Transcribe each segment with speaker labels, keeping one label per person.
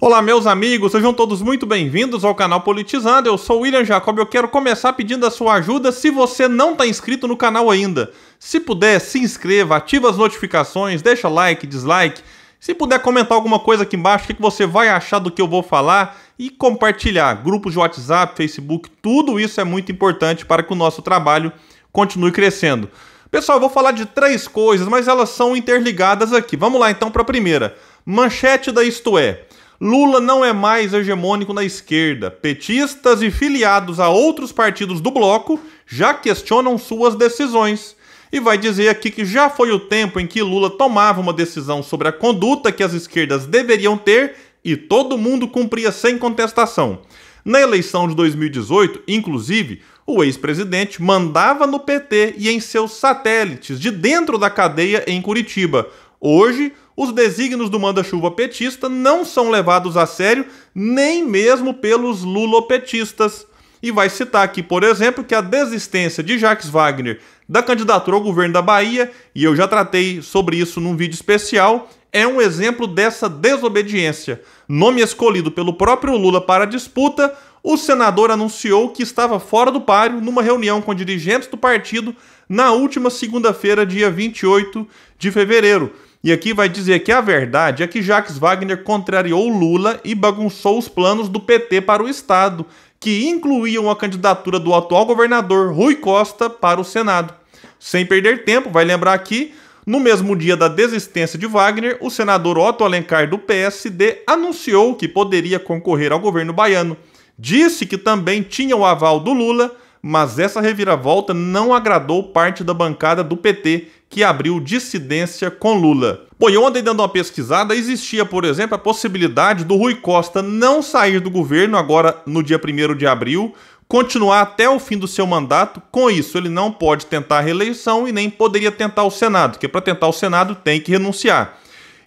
Speaker 1: Olá, meus amigos, sejam todos muito bem-vindos ao canal Politizando. Eu sou William Jacob e eu quero começar pedindo a sua ajuda se você não está inscrito no canal ainda. Se puder, se inscreva, ativa as notificações, deixa like, dislike. Se puder comentar alguma coisa aqui embaixo, o que você vai achar do que eu vou falar e compartilhar. Grupos de WhatsApp, Facebook, tudo isso é muito importante para que o nosso trabalho continue crescendo. Pessoal, eu vou falar de três coisas, mas elas são interligadas aqui. Vamos lá então para a primeira. Manchete da Isto É. Lula não é mais hegemônico na esquerda. Petistas e filiados a outros partidos do bloco já questionam suas decisões. E vai dizer aqui que já foi o tempo em que Lula tomava uma decisão sobre a conduta que as esquerdas deveriam ter e todo mundo cumpria sem contestação. Na eleição de 2018, inclusive, o ex-presidente mandava no PT e em seus satélites de dentro da cadeia em Curitiba. Hoje, os desígnios do manda-chuva petista não são levados a sério nem mesmo pelos lulopetistas. E vai citar aqui, por exemplo, que a desistência de Jacques Wagner da candidatura ao governo da Bahia, e eu já tratei sobre isso num vídeo especial, é um exemplo dessa desobediência. Nome escolhido pelo próprio Lula para a disputa, o senador anunciou que estava fora do páreo numa reunião com dirigentes do partido na última segunda-feira, dia 28 de fevereiro. E aqui vai dizer que a verdade é que Jacques Wagner contrariou Lula e bagunçou os planos do PT para o Estado, que incluíam a candidatura do atual governador Rui Costa para o Senado. Sem perder tempo, vai lembrar aqui no mesmo dia da desistência de Wagner, o senador Otto Alencar do PSD anunciou que poderia concorrer ao governo baiano. Disse que também tinha o aval do Lula, mas essa reviravolta não agradou parte da bancada do PT, que abriu dissidência com Lula. Bom, e ontem, dando uma pesquisada, existia, por exemplo, a possibilidade do Rui Costa não sair do governo agora no dia 1 de abril, continuar até o fim do seu mandato. Com isso, ele não pode tentar a reeleição e nem poderia tentar o Senado, porque para tentar o Senado tem que renunciar.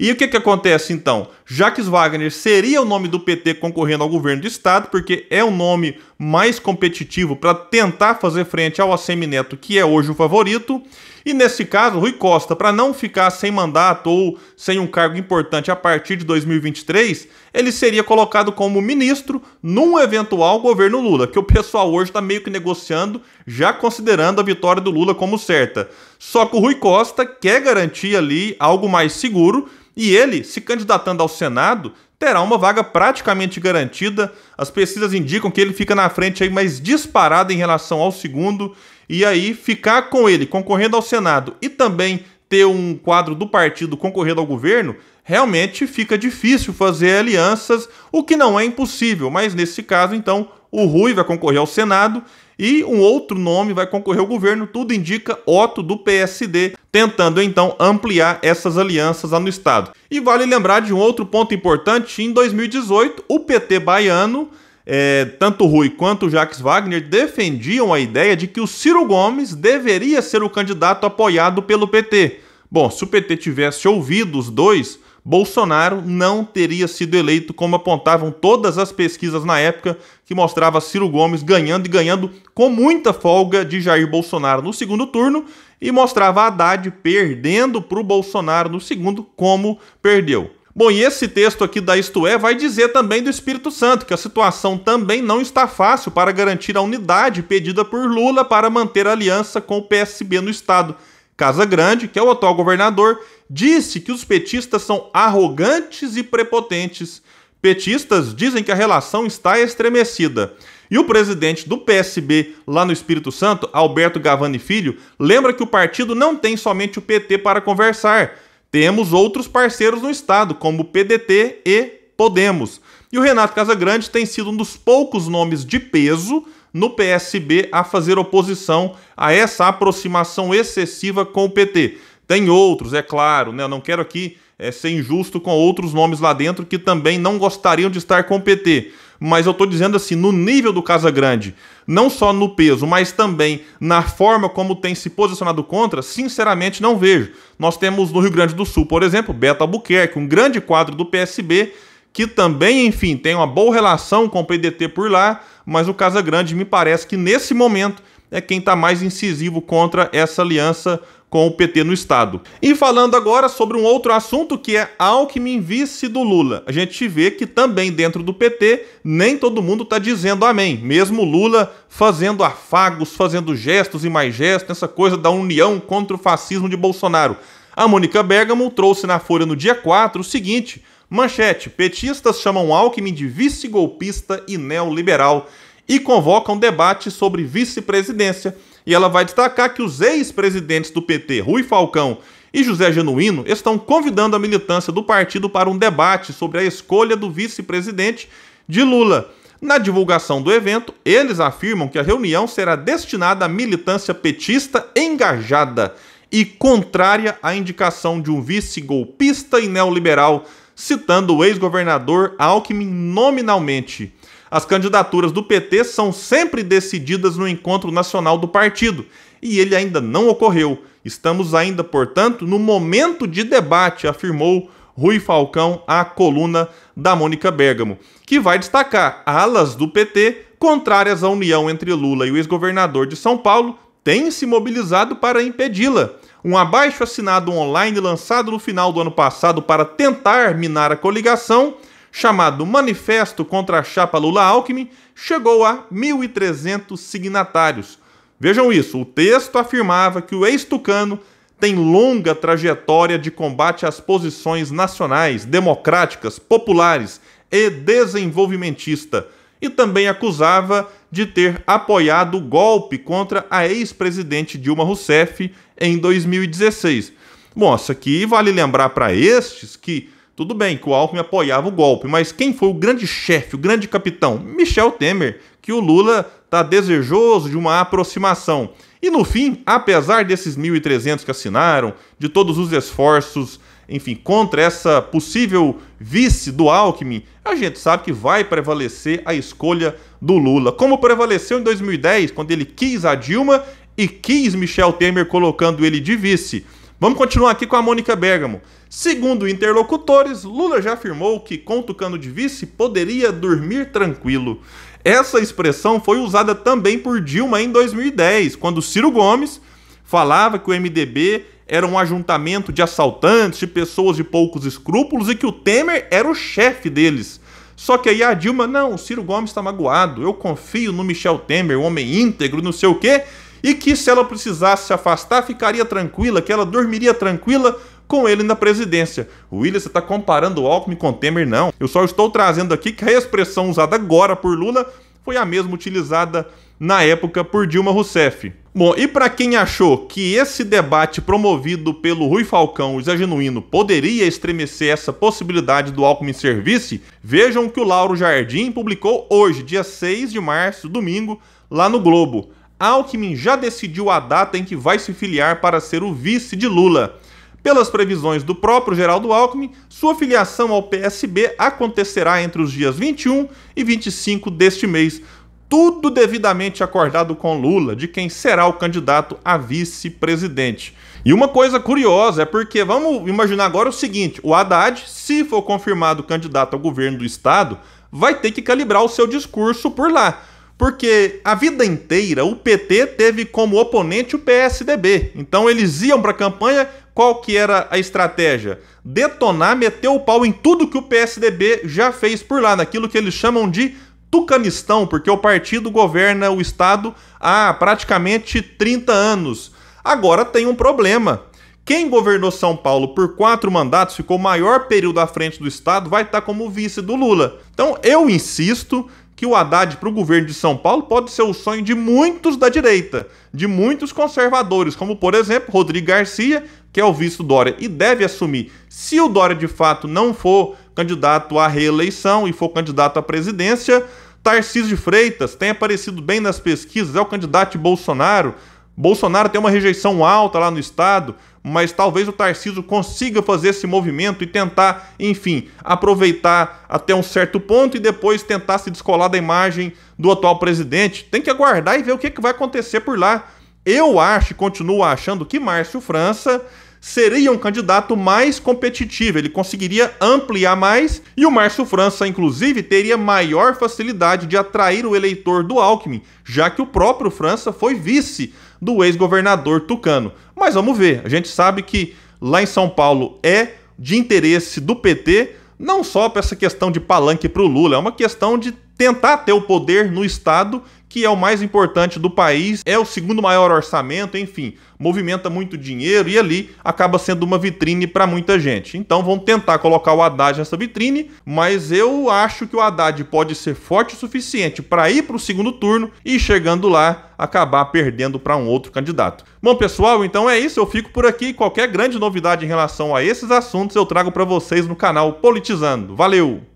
Speaker 1: E o que, que acontece então? Jacques Wagner seria o nome do PT concorrendo ao governo do estado, porque é o nome mais competitivo para tentar fazer frente ao ACM Neto, que é hoje o favorito. E nesse caso, Rui Costa, para não ficar sem mandato ou sem um cargo importante a partir de 2023, ele seria colocado como ministro num eventual governo Lula, que o pessoal hoje está meio que negociando, já considerando a vitória do Lula como certa. Só que o Rui Costa quer garantir ali algo mais seguro e ele, se candidatando ao Senado, terá uma vaga praticamente garantida. As pesquisas indicam que ele fica na frente aí, mas disparado em relação ao segundo. E aí, ficar com ele concorrendo ao Senado e também ter um quadro do partido concorrendo ao governo, realmente fica difícil fazer alianças, o que não é impossível, mas nesse caso, então, o Rui vai concorrer ao Senado e um outro nome vai concorrer ao governo, tudo indica Otto do PSD tentando então ampliar essas alianças lá no estado. E vale lembrar de um outro ponto importante: em 2018, o PT baiano, é, tanto Rui quanto Jacques Wagner, defendiam a ideia de que o Ciro Gomes deveria ser o candidato apoiado pelo PT. Bom, se o PT tivesse ouvido os dois, Bolsonaro não teria sido eleito, como apontavam todas as pesquisas na época, que mostrava Ciro Gomes ganhando e ganhando com muita folga de Jair Bolsonaro no segundo turno e mostrava Haddad perdendo para o Bolsonaro no segundo, como perdeu. Bom, e esse texto aqui da Isto É vai dizer também do Espírito Santo que a situação também não está fácil para garantir a unidade pedida por Lula para manter a aliança com o PSB no estado. Casa Grande, que é o atual governador, disse que os petistas são arrogantes e prepotentes. Petistas dizem que a relação está estremecida. E o presidente do PSB lá no Espírito Santo, Alberto Gavani Filho, lembra que o partido não tem somente o PT para conversar. Temos outros parceiros no Estado, como o PDT e Podemos. E o Renato Casagrande tem sido um dos poucos nomes de peso no PSB a fazer oposição a essa aproximação excessiva com o PT. Tem outros, é claro, né? Eu não quero aqui é, ser injusto com outros nomes lá dentro que também não gostariam de estar com o PT. Mas eu estou dizendo assim, no nível do Casa Grande, não só no peso, mas também na forma como tem se posicionado contra, sinceramente não vejo. Nós temos no Rio Grande do Sul, por exemplo, Beto Albuquerque, um grande quadro do PSB, que também, enfim, tem uma boa relação com o PDT por lá, mas o Casa Grande me parece que nesse momento é quem está mais incisivo contra essa aliança com o PT no Estado. E falando agora sobre um outro assunto que é Alckmin vice do Lula. A gente vê que também dentro do PT nem todo mundo está dizendo amém. Mesmo Lula fazendo afagos, fazendo gestos e mais gestos, essa coisa da união contra o fascismo de Bolsonaro. A Mônica Bergamo trouxe na Folha no dia 4 o seguinte: manchete, petistas chamam Alckmin de vice-golpista e neoliberal e convocam debate sobre vice-presidência e ela vai destacar que os ex-presidentes do PT, Rui Falcão e José Genuíno, estão convidando a militância do partido para um debate sobre a escolha do vice-presidente de Lula. Na divulgação do evento, eles afirmam que a reunião será destinada à militância petista engajada e contrária à indicação de um vice golpista e neoliberal, citando o ex-governador Alckmin nominalmente. As candidaturas do PT são sempre decididas no encontro nacional do partido e ele ainda não ocorreu. Estamos ainda, portanto, no momento de debate, afirmou Rui Falcão à coluna da Mônica Bergamo, que vai destacar alas do PT contrárias à união entre Lula e o ex-governador de São Paulo têm se mobilizado para impedi-la. Um abaixo assinado online lançado no final do ano passado para tentar minar a coligação chamado Manifesto contra a Chapa Lula-Alckmin, chegou a 1.300 signatários. Vejam isso, o texto afirmava que o ex-tucano tem longa trajetória de combate às posições nacionais, democráticas, populares e desenvolvimentista, e também acusava de ter apoiado o golpe contra a ex-presidente Dilma Rousseff em 2016. Bom, isso aqui vale lembrar para estes que tudo bem que o Alckmin apoiava o golpe, mas quem foi o grande chefe, o grande capitão? Michel Temer, que o Lula está desejoso de uma aproximação. E no fim, apesar desses 1.300 que assinaram, de todos os esforços, enfim, contra essa possível vice do Alckmin, a gente sabe que vai prevalecer a escolha do Lula. Como prevaleceu em 2010, quando ele quis a Dilma e quis Michel Temer colocando ele de vice. Vamos continuar aqui com a Mônica Bergamo. Segundo interlocutores, Lula já afirmou que com Tucano de vice poderia dormir tranquilo. Essa expressão foi usada também por Dilma em 2010, quando Ciro Gomes falava que o MDB era um ajuntamento de assaltantes, de pessoas de poucos escrúpulos e que o Temer era o chefe deles. Só que aí a Dilma, não, o Ciro Gomes está magoado, eu confio no Michel Temer, homem íntegro, não sei o quê e que, se ela precisasse se afastar, ficaria tranquila, que ela dormiria tranquila com ele na presidência. William, você está comparando o Alckmin com Temer, não. Eu só estou trazendo aqui que a expressão usada agora por Lula foi a mesma utilizada na época por Dilma Rousseff. Bom, e para quem achou que esse debate promovido pelo Rui Falcão, o Zé Genuíno, poderia estremecer essa possibilidade do Alckmin servir se, vejam que o Lauro Jardim publicou hoje, dia 6 de março, domingo, lá no Globo. Alckmin já decidiu a data em que vai se filiar para ser o vice de Lula. Pelas previsões do próprio Geraldo Alckmin, sua filiação ao PSB acontecerá entre os dias 21 e 25 deste mês, tudo devidamente acordado com Lula, de quem será o candidato a vice-presidente. E uma coisa curiosa é porque vamos imaginar agora o seguinte: o Haddad, se for confirmado candidato ao governo do estado, vai ter que calibrar o seu discurso por lá porque a vida inteira o PT teve como oponente o PSDB. Então eles iam para a campanha, qual que era a estratégia? Detonar, meter o pau em tudo que o PSDB já fez por lá, naquilo que eles chamam de Tucanistão, porque o partido governa o estado há praticamente 30 anos. Agora tem um problema. Quem governou São Paulo por quatro mandatos, ficou maior período à frente do Estado, vai estar tá como vice do Lula. Então eu insisto que o Haddad para o governo de São Paulo pode ser o sonho de muitos da direita, de muitos conservadores, como por exemplo Rodrigo Garcia, que é o vice do Dória e deve assumir. Se o Dória de fato não for candidato à reeleição e for candidato à presidência, Tarcísio de Freitas tem aparecido bem nas pesquisas, é o candidato de Bolsonaro, Bolsonaro tem uma rejeição alta lá no estado, mas talvez o Tarcísio consiga fazer esse movimento e tentar, enfim, aproveitar até um certo ponto e depois tentar se descolar da imagem do atual presidente. Tem que aguardar e ver o que, é que vai acontecer por lá. Eu acho e continuo achando que Márcio França seria um candidato mais competitivo, ele conseguiria ampliar mais e o Márcio França, inclusive, teria maior facilidade de atrair o eleitor do Alckmin, já que o próprio França foi vice do ex-governador Tucano. Mas vamos ver, a gente sabe que lá em São Paulo é de interesse do PT não só para essa questão de palanque para o Lula, é uma questão de tentar ter o poder no Estado que é o mais importante do país, é o segundo maior orçamento, enfim, movimenta muito dinheiro e ali acaba sendo uma vitrine para muita gente. Então vão tentar colocar o Haddad nessa vitrine, mas eu acho que o Haddad pode ser forte o suficiente para ir para o segundo turno e chegando lá acabar perdendo para um outro candidato. Bom, pessoal, então é isso, eu fico por aqui. Qualquer grande novidade em relação a esses assuntos eu trago para vocês no canal Politizando. Valeu!